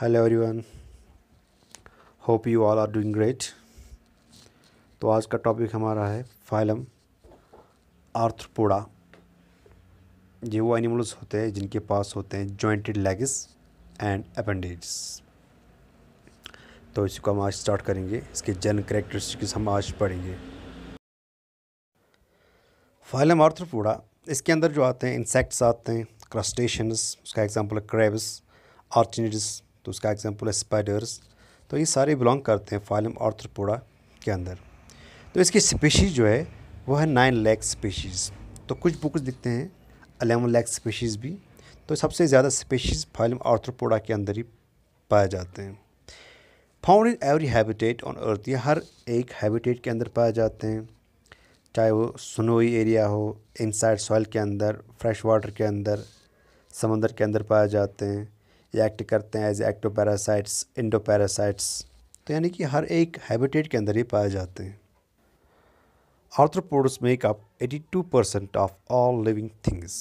Hello everyone hope you all are doing great तो आज का टॉपिक हमारा है फाइलम आर्थ्रोपोडा ये वो एनिमल्स होते हैं जिनके पास होते हैं जॉइंटेड लेग्स एंड अपेंडेज तो इसको हम आज स्टार्ट करेंगे इसके जन करेक्टरिस्टिक्स हम आज पढ़ेंगे फाइलम आर्थ्रोपोडा इसके अंदर जो आते हैं इंसेक्ट्स आते हैं क्रस्टेशंस उसका एग्जांपल है क्रेब्स आर्चनिडस उसका एग्जाम्पल है स्पाइडर्स तो ये सारे बिलोंग करते हैं फाइलम ऑर्थ्रोपोडा के अंदर तो इसकी स्पीशीज़ जो है वो है नाइन लैक स्पीशीज़ तो कुछ बुक्स दिखते हैं अलेवन लैक स्पीशीज़ भी तो सबसे ज़्यादा स्पीशीज़ फाइलम ऑर्थ्रोपोडा के अंदर ही पाए जाते हैं found in every habitat on earth ये हर एक हैबिटेट के अंदर पाए जाते हैं चाहे वो सुनोई एरिया हो इनसाइड सॉइल के अंदर फ्रेश वाटर के अंदर समंदर के अंदर पाए जाते हैं ये एक्ट करते हैं as ectoparasites endoparasites तो यानी कि हर एक हैबिटेट के अंदर ही पाए जाते हैं arthropods make up 82 percent of all living things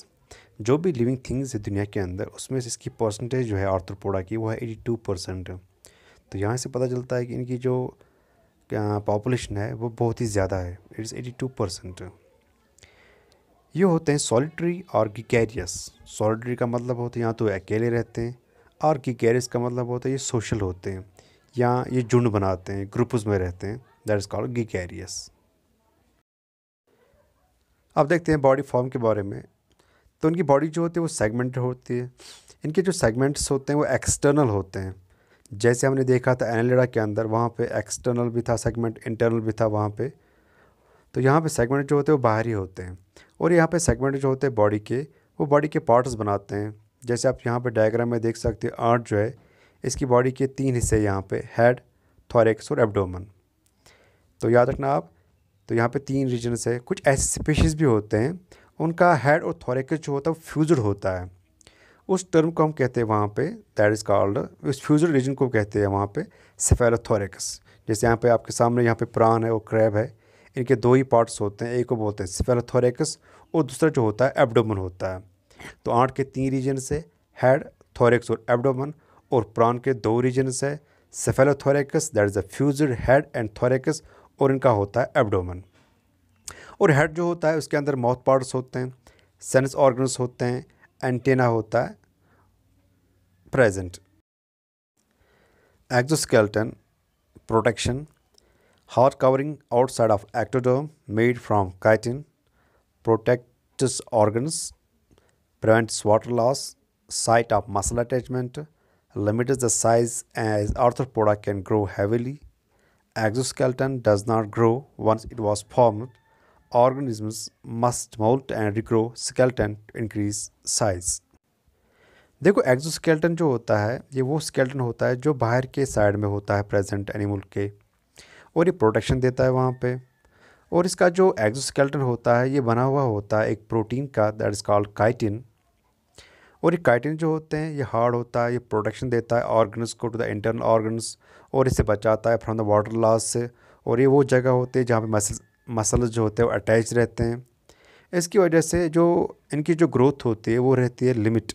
जो भी लिविंग थिंग्स है दुनिया के अंदर उसमें से इसकी परसेंटेज जो है आर्थ्रोपोडा की वो है एटी टू परसेंट तो यहाँ से पता चलता है कि इनकी जो पॉपुलेशन है वो बहुत ही ज़्यादा है इज़ एटी टू परसेंट ये होते हैं सॉलिटरी और गिकेरियस सॉलिटरी का मतलब होता है यहाँ तो अकेले रहते हैं और आर्किकेरिस का मतलब होता है ये सोशल होते हैं या ये झुंड बनाते हैं ग्रुप्स में रहते हैं दैट इज़ कॉल्ड गिकेरियस अब देखते हैं बॉडी फॉर्म के बारे में तो इनकी बॉडी जो होती है वो सेगमेंट होती है इनके जो सेगमेंट्स होते हैं वो एक्सटर्नल होते हैं जैसे हमने देखा था एनालिडा के अंदर वहाँ पे एक्सटर्नल भी था सेगमेंट इंटरनल भी था वहाँ पे तो यहाँ पे सेगमेंट जो होते हैं वो बाहरी होते हैं और यहाँ पे सेगमेंट जो होते हैं बॉडी के वो बॉडी के पार्ट्स बनाते हैं जैसे आप यहाँ पर डायग्राम में देख सकते हो आर्ट जो है इसकी बॉडी के तीन हिस्से यहाँ पे हेड थॉरेक्स और एब्डोमन तो याद रखना आप तो यहाँ पे तीन रीजनस है कुछ ऐसे स्पीशीज भी होते हैं उनका हेड और थॉरेक्स जो होता है वो फ्यूज होता है उस टर्म को हम कहते हैं वहाँ पे दैट इज़ कॉल्ड उस फ्यूज रीजन को कहते हैं वहाँ पे सेफेलोथोरिकस जैसे यहाँ पे आपके सामने यहाँ पे प्राण है और क्रैब है इनके दो ही पार्ट्स होते हैं एक को बोलते हैं सेफेलोथोरिकस और दूसरा जो होता है एबडोमन होता है तो आठ के तीन रीजन से हेड थोरेक्स और एबडोमन और प्राण के दो रीजन है cephalothorax that is a fuse head and thorax और इनका होता है एबडोमन और हेड जो होता है उसके अंदर माउथ पार्ट्स होते हैं सेंस ऑर्गन्स होते हैं एंटेना होता है present exoskeleton protection hard covering outside of ectoderm made from chitin protect organs prevents water loss, site of muscle attachment, limits the size as arthropoda can grow heavily. Exoskeleton does not grow once it was formed. Organisms must molt and regrow skeleton to increase size. देखो exoskeleton जो होता है ये वो skeleton होता है जो बाहर के साइड में होता है प्रेजेंट एनिमल के और ये प्रोटेक्शन देता है वहाँ पे और इसका जो एक्जोस्केल्टन होता है ये बना हुआ होता है एक प्रोटीन का दैट इज़ कॉल्ड काइटिन और ये काइटिन जो होते हैं ये हार्ड होता है ये प्रोटेक्शन देता है ऑर्गन्स को टू द इंटरनल ऑर्गन्स और इसे बचाता है फ्रॉम द वाटर लॉस से और ये वो जगह होती है जहाँ पे मसल मसल्स जो होते हैं वो अटैच रहते हैं इसकी वजह से जो इनकी जो ग्रोथ होती है वो रहती है लिमिट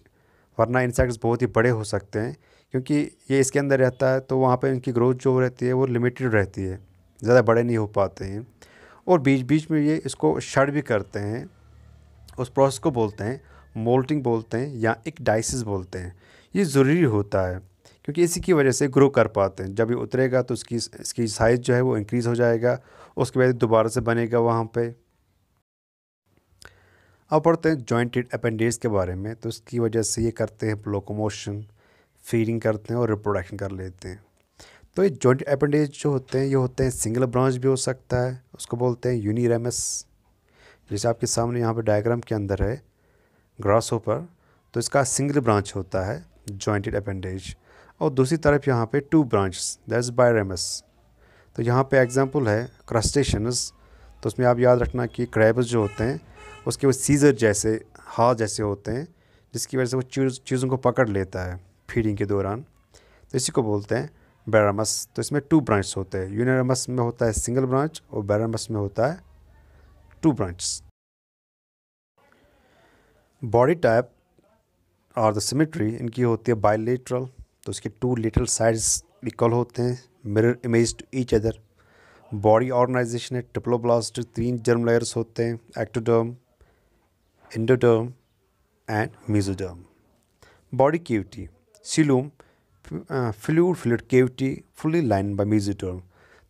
वरना इंसेक्ट्स बहुत ही बड़े हो सकते हैं क्योंकि ये इसके अंदर रहता है तो वहाँ पर इनकी ग्रोथ जो रहती है वो लिमिटेड रहती है ज़्यादा बड़े नहीं हो पाते हैं और बीच बीच में ये इसको शड भी करते हैं उस प्रोसेस को बोलते हैं मोल्टिंग बोलते हैं या एक डाइसिस बोलते हैं ये ज़रूरी होता है क्योंकि इसी की वजह से ग्रो कर पाते हैं जब ये उतरेगा तो उसकी इसकी साइज़ जो है वो इंक्रीज़ हो जाएगा उसके बाद दोबारा से बनेगा वहाँ पे अब पढ़ते हैं जॉइंटेड अपेंडेज के बारे में तो उसकी वजह से ये करते हैं लोकोमोशन फीडिंग करते हैं और रिप्रोडक्शन कर लेते हैं तो ये जॉइंट अपेंडेज जो होते हैं ये होते हैं सिंगल ब्रांच भी हो सकता है उसको बोलते हैं यूनिरेमस जैसे आपके सामने यहाँ पर डायग्राम के अंदर है ग्रास होपर तो इसका सिंगल ब्रांच होता है जॉइंटेड अपेंडेज और दूसरी तरफ यहाँ पे टू ब्रांच दैट बायरेमस तो यहाँ पे एग्जांपल है क्रस्टेशनस तो उसमें आप याद रखना कि क्रैब्स जो होते हैं उसके वो सीजर जैसे हाथ जैसे होते हैं जिसकी वजह से वो चीज़ों को पकड़ लेता है फीडिंग के दौरान तो इसी को बोलते हैं बैरामस तो इसमें टू ब्रांच होते हैं यूनिरमस में होता है सिंगल ब्रांच और बैरामस में होता है टू ब्रांच्स बॉडी टाइप और द सिमेट्री इनकी होती है बायोलेटरल तो इसके टू लिटल साइड्स इक्वल होते हैं mirror image to each other body organisation है ट्रिप्लोब्लास्ट तीन जर्म लेयर्स होते हैं ectoderm endoderm and mesoderm body cavity coelom fluid fluid cavity fully line by mesoderm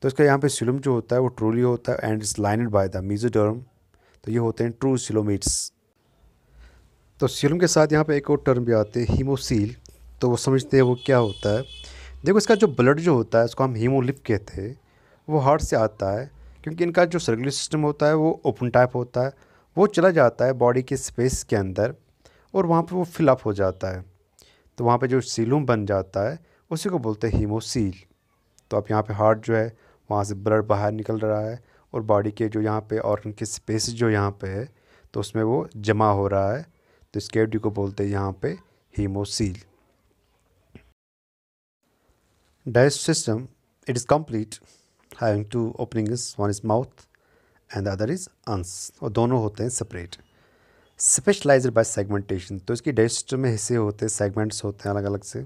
तो इसका यहाँ पे सिलूम जो होता है वो ट्रूली होता है and is lined by the mesoderm तो ये होते हैं ट्रू सिलोमीट्स तो सीलम के साथ यहाँ पे एक और टर्म भी आते हैं हीमोसील तो वो समझते हैं वो क्या होता है देखो इसका जो ब्लड जो होता है उसको हम हीमोलिप कहते हैं वो हार्ट से आता है क्योंकि इनका जो सर्कुलर सिस्टम होता है वो ओपन टाइप होता है वो चला जाता है बॉडी के स्पेस के अंदर और वहाँ पर वो फिलअप हो जाता है तो वहाँ पर जो सीलूम बन जाता है उसी को बोलते हैं हीमोसील तो अब यहाँ पर हार्ट जो है वहाँ से ब्लड बाहर निकल रहा है और बॉडी के जो यहाँ पे और उनके स्पेस जो यहाँ पे है तो उसमें वो जमा हो रहा है तो इस कैविटी को बोलते हैं यहाँ पे haemocoel digestive system it is complete having two opening is is mouth and other is anus और दोनों होते हैं सेपरेट स्पेशलाइज बाय सेगमेंटेशन तो इसकी डाइजेस्टर में हिस्से होते हैं सेगमेंट्स होते हैं अलग अलग से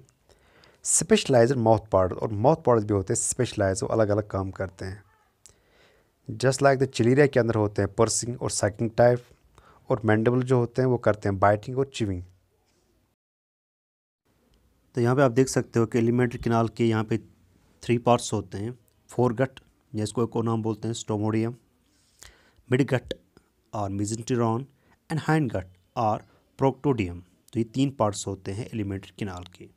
स्पेशलाइज माउथ पार्ट और माउथ पार्ट भी होते हैं स्पेशलाइज वो अलग अलग काम करते हैं जस्ट लाइक द चिलीरिया के अंदर होते हैं पर्सिंग और साइकिंग टाइप और मैंडेबल जो होते हैं वो करते हैं बाइटिंग और चिविंग तो यहाँ पे आप देख सकते हो कि एलिमेंट्री किनाल के यहाँ पे थ्री पार्ट्स होते हैं फोर गट जिसको एक नाम बोलते हैं स्टोमोडियम मिड गट और मिजेंटिरॉन एंड हैंड गट और प्रोक्टोडियम तो ये तीन पार्ट्स होते हैं एलिमेंट्री किनाल के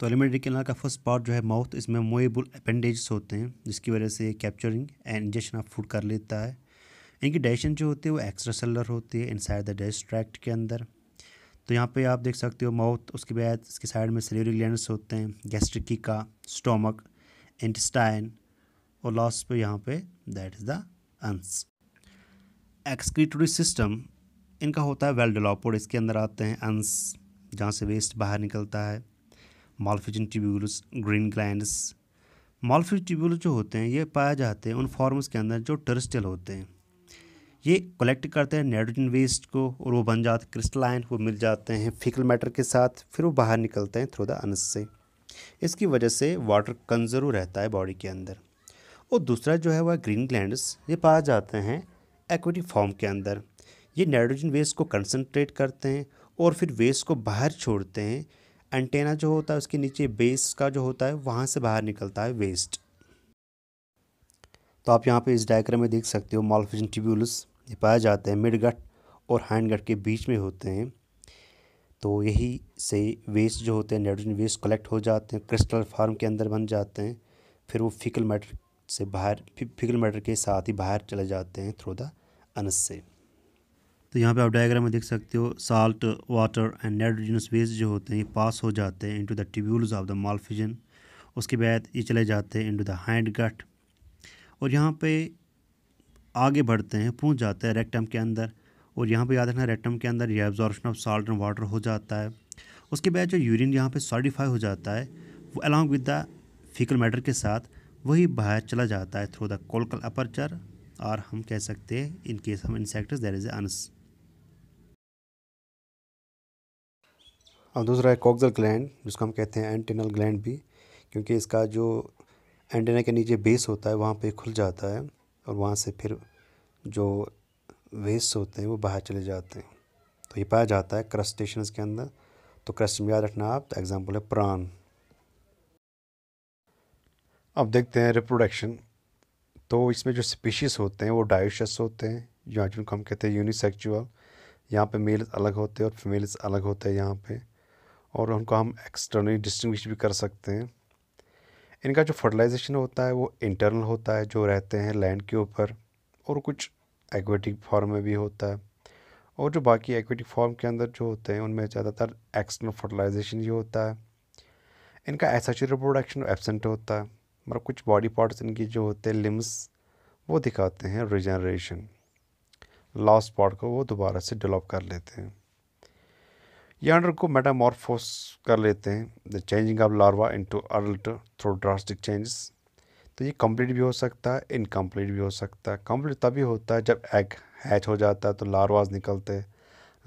तो एलिमेंट्री किनाल का फर्स्ट पार्ट जो है माउथ इसमें मोएबुल अपेंडेज होते हैं जिसकी वजह से capturing and injection of food कर लेता है इनकी डाइजेशन जो होती है वो एक्स्ट्रा सेलर होती है इनसाइड द डाइजेस्ट ट्रैक्ट के अंदर तो यहाँ पे आप देख सकते हो माउथ उसके बाद इसके साइड में सिलेवरी ग्लैंड्स होते हैं गैस्ट्रिकी का स्टोमक इंटस्टाइन और लास्ट पे यहाँ पे that is the anus excretory system इनका होता है वेल डेवलप्ड इसके अंदर आते हैं अंस जहाँ से वेस्ट बाहर निकलता है Malpighian tubules green gland Malpighian tubules जो होते हैं ये पाए जाते हैं उन फॉर्म्स के अंदर जो टर्स्टल होते हैं ये कलेक्ट करते हैं नाइट्रोजन वेस्ट को और वो बन जाते क्रिस्टलाइन वो मिल जाते हैं फिकल मैटर के साथ फिर वो बाहर निकलते हैं थ्रू द अनस से इसकी वजह से वाटर कंजर्व रहता है बॉडी के अंदर और दूसरा जो है वह ग्रीन ग्लैंड्स ये पाए जाते हैं एक्विटी फॉर्म के अंदर ये नाइट्रोजन वेस्ट को कंसनट्रेट करते हैं और फिर वेस्ट को बाहर छोड़ते हैं एंटेना जो होता है उसके नीचे बेस का जो होता है वहाँ से बाहर निकलता है वेस्ट तो आप यहाँ पे इस डायग्राम में देख सकते हो मॉलफिजन ट्यूबुलस ये पाए जाते हैं मिडगट और हैंडगट के बीच में होते हैं तो यही से वेस्ट जो होते हैं नाइट्रोजन वेस्ट कलेक्ट हो जाते हैं क्रिस्टल फार्म के अंदर बन जाते हैं फिर वो फिकल मैटर से बाहर फिकल मैटर के साथ ही बाहर चले जाते हैं थ्रू द अनस से तो यहाँ पे आप डायग्राम में देख सकते हो salt water and nitrogenous waste जो होते हैं ये पास हो जाते हैं into the tubules of the Malpighian उसके बाद ये चले जाते हैं इनटू द हैंड गट और यहाँ पे आगे बढ़ते हैं पहुँच जाते हैं रेक्टम के अंदर और यहाँ पे याद रखना रेक्टम के अंदर ये absorption of salt and water हो जाता है उसके बाद जो यूरिन यहाँ पे सॉलिडिफाई हो जाता है वो along with the faecal matter के साथ वही बाहर चला जाता है थ्रू द कोलकल अपर्चर और हम कह सकते हैं इन केस हम इंसेक्ट देर इज़ अनस और दूसरा है कॉक्सल ग्लैंड जिसको हम कहते हैं एंटीनल ग्लैंड भी क्योंकि इसका जो एंटीना के नीचे बेस होता है वहाँ पे खुल जाता है और वहाँ से फिर जो वेस्ट होते हैं वो बाहर चले जाते हैं तो ये पाया जाता है क्रस्टेशंस के अंदर तो क्रस्ट में याद रखना आप तो एग्ज़ाम्पल है प्राण अब देखते हैं रिप्रोडक्शन तो इसमें जो स्पीशीज़ होते हैं वो डायोशस होते हैं या जिनको हम कहते हैं यूनिसेक्चुअल यहाँ पे मेल्स अलग होते हैं और फीमेल्स अलग होते हैं यहाँ पे और उनको हम एक्सटर्नली डिस्टिंग्विश भी कर सकते हैं इनका जो फर्टिलाइजेशन होता है वो इंटरनल होता है जो रहते हैं लैंड के ऊपर और कुछ एक्वेटिक फॉर्म में भी होता है और जो बाकी एक्वेटिक फॉर्म के अंदर जो होते हैं उनमें ज़्यादातर एक्सटर्नल फर्टिलाइजेशन ही होता है इनका एसेचुर रिप्रोडक्शन एबसेंट होता है मतलब कुछ बॉडी पार्ट्स इनकी जो होते हैं लिम्स वो दिखाते हैं रिजनरेशन लास्ट पार्ट को वो दोबारा से डेवलप कर लेते हैं अंडर को मेटामॉर्फोस कर लेते हैं the changing of larva into adult through drastic changes तो ये कम्प्लीट भी हो सकता है इनकम्प्लीट भी हो सकता है कम्प्लीट तभी होता है जब एग हैच हो जाता है तो लारवाज़ निकलते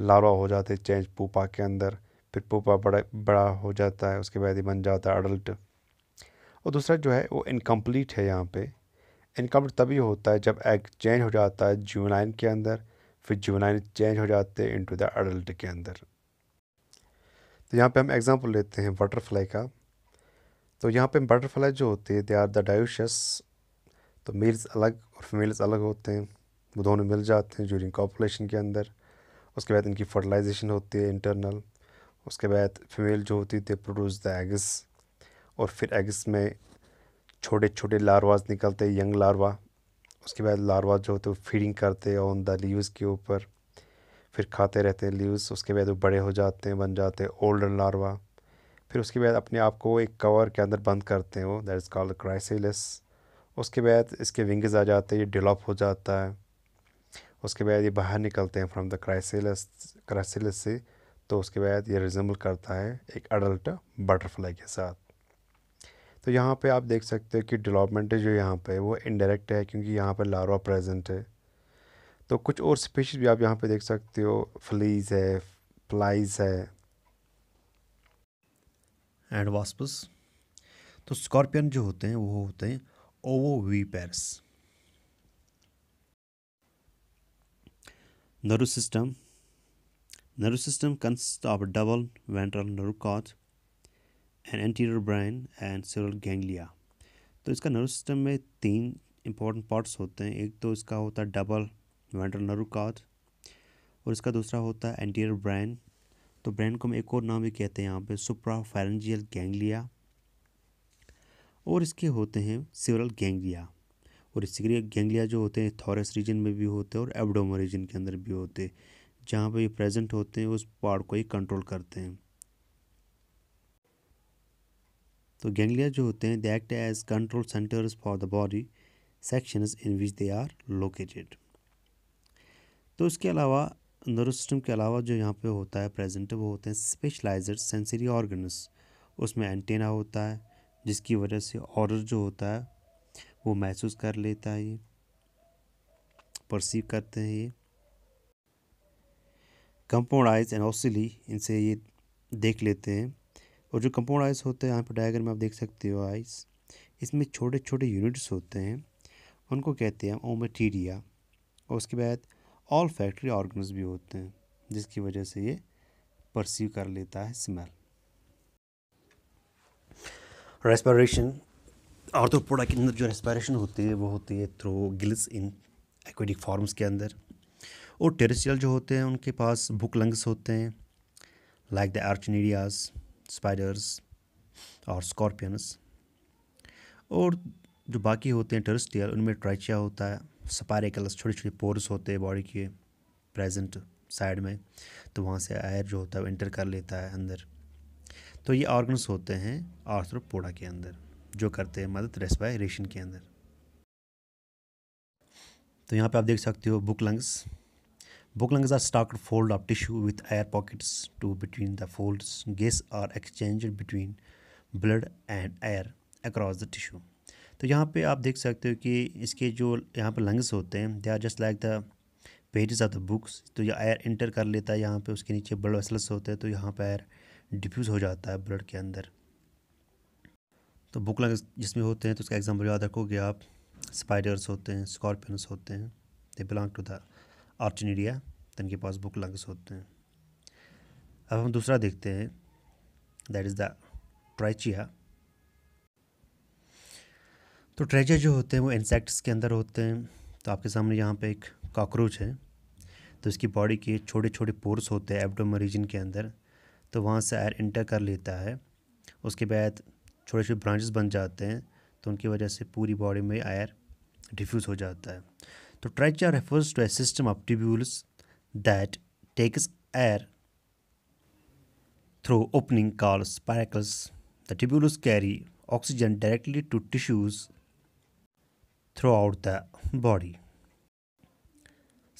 लारवा हो जाते चेंज पोपा के अंदर फिर पोपा बड़ा बड़ा हो जाता है उसके बाद ही बन जाता है अडल्ट और दूसरा जो है वो इनकम्प्लीट है यहाँ पे इनकम्प्लीट तभी होता है जब एग चेंज हो जाता है जूनाइन के अंदर फिर जूनाइन चेंज हो जाते हैं टू द अडल्ट के अंदर तो यहाँ पे हम एग्ज़ाम्पल लेते हैं बटरफ्लाई का तो यहाँ पे बटरफ्लाई जो होती है दे आर द डायोशस तो मेल्स अलग और फीमेल्स अलग होते हैं वो दोनों मिल जाते हैं जूरिंग कॉपुलेशन के अंदर उसके बाद इनकी फर्टिलाइजेशन होती है इंटरनल उसके बाद फीमेल जो होती है दे प्रोड्यूस द एग्स और फिर एग्स में छोटे छोटे लार्वाज निकलते हैं यंग लार्वा उसके बाद लार्वा जो होते हैं वो फीडिंग करते हैं ऑन द लीव्स के ऊपर फिर खाते रहते हैं लीव्स उसके बाद वो बड़े हो जाते हैं बन जाते हैं ओल्डन लार्वा फिर उसके बाद अपने आप को एक कवर के अंदर बंद करते हो दैट इज़ कॉल्ड क्राइसिलस उसके बाद इसके विंग्स आ जाते हैं ये डेवलप हो जाता है उसके बाद ये बाहर निकलते हैं फ्रॉम द क्राइसिलस क्राइसिलस से तो उसके बाद ये रिजम्बल करता है एक अडल्ट बटरफ्लाई के साथ तो यहाँ पे आप देख सकते हो कि डेवलपमेंट जो यहाँ पे वो इनडायरेक्ट है क्योंकि यहाँ पे लारवा प्रेजेंट है तो कुछ और स्पीशीज़ भी आप यहाँ पे देख सकते हो फ्लीज है फ्लाइज है एंड वास्पस तो स्कॉर्पियन जो होते हैं वो होते हैं ovoviviparous nerve system nerve system consist of double ventral nerve कॉज and anterior brain and cerebral ganglia तो इसका नर्व सिस्टम में तीन इंपॉर्टेंट पार्ट्स होते हैं एक तो इसका होता है डबल वेंट्रल नर्व कॉज और इसका दूसरा होता है एंटीरियर ब्रेन तो ब्रेन को हम एक और नाम भी कहते हैं यहाँ पे सुप्राफारेंजियल गैंग्लिया और इसके होते हैं सिवरल गैंग्लिया और इसके गैंग्लिया जो होते हैं थॉरस रीजन में भी होते हैं और एबडोमा रीजन के अंदर भी होते हैं जहाँ पर ये प्रेजेंट होते हैं उस पार्ट को ही कंट्रोल करते हैं तो गैंग्लिया जो होते हैं they act as control centres for the body sections in which they are located तो इसके अलावा नर्व सिस्टम के अलावा जो यहाँ पे होता है प्रेजेंट वो होते हैं स्पेशलाइज सेंसरी ऑर्गन्स उसमें एंटेना होता है जिसकी वजह से ऑर्डर जो होता है वो महसूस कर लेता है ये परसीव करते हैं ये कंपाउंड आइज एंड ऑसिली इनसे ये देख लेते हैं और जो कंपाउंड आइज होते हैं यहाँ पर डायग्राम में आप देख सकते हो आइज इसमें छोटे छोटे यूनिट्स होते हैं उनको कहते हैं ओमेटीरिया और उसके बाद ऑल फैक्ट्री ऑर्गन्स भी होते हैं जिसकी वजह से ये परसीव कर लेता है स्मेल रेस्पिरेशन और तो प्रोडक्ट के अंदर जो रेस्पिरेशन होती है वो होती है through gills in aquatic forms के अंदर और टेरेस्ट्रियल जो होते हैं उनके पास बुक लंग्स होते हैं लाइक द आर्चनीडियाज स्पाइडर्स और स्कॉर्पियंस और जो बाकी होते हैं टेरेस्ट्रियल उनमें ट्राइचिया होता है स्पारिकल्स छोटे छोटे पोर्स होते हैं बॉडी के प्रेजेंट साइड में तो वहाँ से एयर जो होता है वो एंटर कर लेता है अंदर तो ये ऑर्गन्स होते हैं आर्थ्रोपोडा के अंदर जो करते हैं मदद रेस्पायरेशन के अंदर तो यहाँ पे आप देख सकते हो book lungs book lungs are stock fold of tissue with air pockets to between the folds gas are exchange between blood and air across the tissue तो यहाँ पे आप देख सकते हो कि इसके जो यहाँ पर लंग्स होते हैं they are just like the pages of the books तो ये एयर इंटर कर लेता है यहाँ पे उसके नीचे ब्लड वेसल्स होते हैं तो यहाँ पर एयर डिफ्यूज़ हो जाता है ब्लड के अंदर तो बुक लंग्स जिसमें होते हैं तो उसका एग्जाम्पल याद रखोगे आप स्पाइडर्स होते हैं स्कॉर्पियंस होते हैं they belong to the Arachnida तो इनके पास बुक लंग्स होते हैं अब हम दूसरा देखते हैं दैट इज़ द ट्राइचिया तो ट्रेजर जो होते हैं वो इंसेक्ट्स के अंदर होते हैं तो आपके सामने यहाँ पे एक कॉकरोच है तो इसकी बॉडी के छोटे छोटे पोर्स होते हैं एबडोम रीजन के अंदर तो वहाँ से एयर इंटर कर लेता है उसके बाद छोटे छोटे ब्रांचेस बन जाते हैं तो उनकी वजह से पूरी बॉडी में एयर डिफ्यूज़ हो जाता है तो trachea refers to a system of tubules that takes air through opening call spiracles. The tubules carry oxygen directly to tissues out the body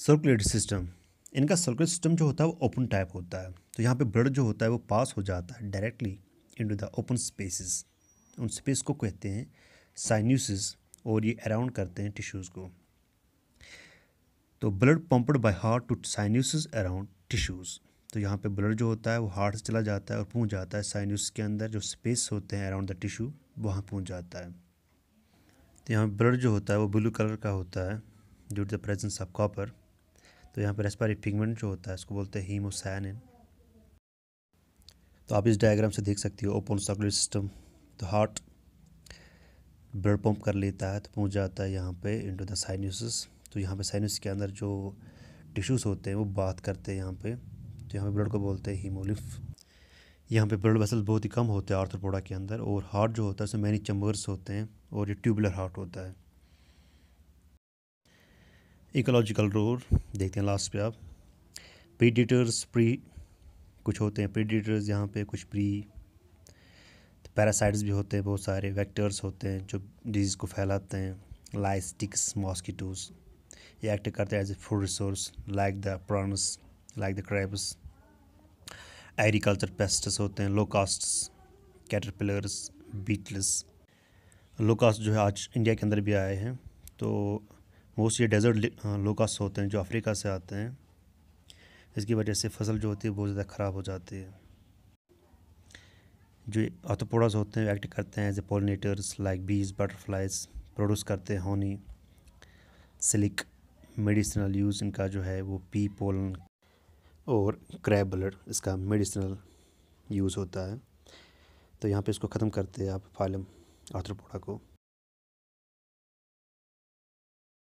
circulatory system इनका सर्कुलेट सिस्टम जो होता है वो ओपन टाइप होता है तो यहाँ पे ब्लड जो होता है वो पास हो जाता है directly into the open spaces उन स्पेस को कहते हैं साइन्यूसिस और ये अराउंड करते हैं टिश्यूज़ को तो blood pumped by heart to sinuses around tissues तो यहाँ पे ब्लड जो होता है वो हार्ट से चला जाता है और पहुँच जाता है साइन्यूस के अंदर जो स्पेस होते हैं अराउंड द टिशू वहाँ पहुँच जाता है तो यहाँ ब्लड जो होता है वो ब्लू कलर का होता है due to the presence of copper तो यहाँ पर रेस्पारी पिगमेंट जो होता है इसको बोलते हैं हीमोसानिन तो आप इस डायग्राम से देख सकती हो ओपन सर्कुलर सिस्टम तो हार्ट ब्लड पंप कर लेता है तो पहुँच जाता है यहाँ पे इनटू द साइनसिस तो यहाँ पे साइनस के अंदर जो टिश्यूज़ होते हैं वो बात करते हैं यहाँ पे तो यहाँ पे ब्लड को बोलते हैं हीमोलिफ यहाँ पे ब्लड वेसल बहुत ही कम होते हैं आर्थ्रोपोडा के अंदर और हार्ट जो होता है उसमें मैनी चम्बर्स होते हैं और ये ट्यूबुलर हार्ट होता है इकोलॉजिकल रोल देखते हैं लास्ट पे आप प्रीडिटर्स प्री कुछ होते हैं प्रीडिटर्स यहाँ पे कुछ प्री पैरासाइट्स भी होते हैं बहुत सारे वैक्टर्स होते हैं जो डिजीज़ को फैलाते हैं लाइस्टिक्स मॉस्किटोज ये एक्ट करते हैं as a food resource like the prawns like the crabs agriculture pests होते हैं लोकास्ट्स कैटरपिलर्स बीटल्स लोकास्ट जो है आज इंडिया के अंदर भी आए हैं तो मोस्ट ये डेजर्ट लोकास्ट होते हैं जो अफ्रीका से आते हैं इसकी वजह से फसल जो होती है बहुत ज़्यादा ख़राब हो जाती है जो ऑथोपोडास होते हैं एक्ट करते हैं as a pollinators like bees butterflies produce करते हैं होनी सिलिक मेडिसिनल यूज़ इनका जो है वो पी पोलन और क्रैब ब्लड इसका मेडिसिनल यूज़ होता है तो यहाँ पे इसको ख़त्म करते हैं आप फालम आर्थ्रोपोडा को